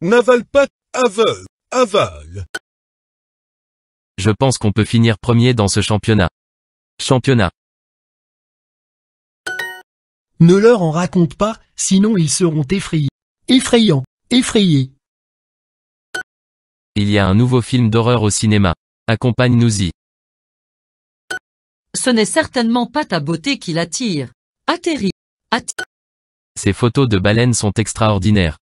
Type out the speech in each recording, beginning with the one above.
N'avale pas, aveugle, avale. Je pense qu'on peut finir premier dans ce championnat. Championnat. Ne leur en raconte pas, sinon ils seront effrayés. Effrayants, effrayés. Il y a un nouveau film d'horreur au cinéma. Accompagne-nous-y. Ce n'est certainement pas ta beauté qui l'attire. Atterri. Ces photos de baleines sont extraordinaires.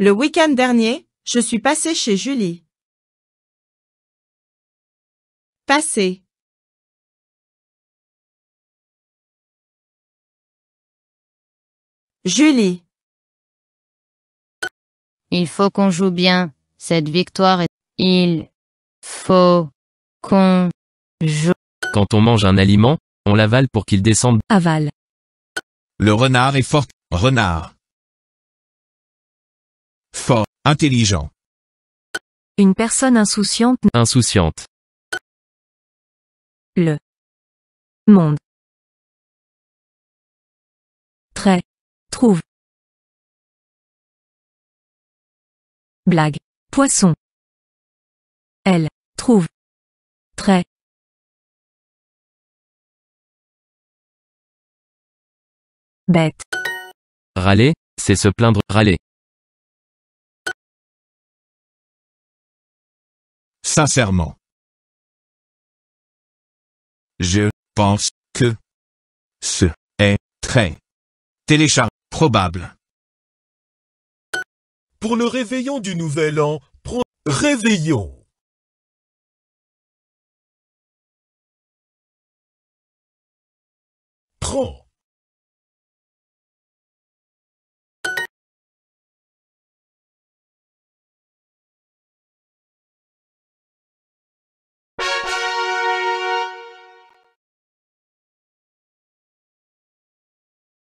Le week-end dernier, je suis passé chez Julie. Passé. Julie. Il faut qu'on joue bien. Cette victoire est... Il faut qu'on joue. Quand on mange un aliment, on l'avale pour qu'il descende. Aval. Le renard est fort. Renard. Fort. Intelligent. Une personne insouciante. Insouciante. Le. Monde. Très. Trouve. Blague. Poisson. Elle. Trouve. Très. Bête. Râler, c'est se plaindre, râler. sincèrement. Je pense que ce est très téléchargé probable. Pour le réveillon du nouvel an, prends... réveillon. Prends.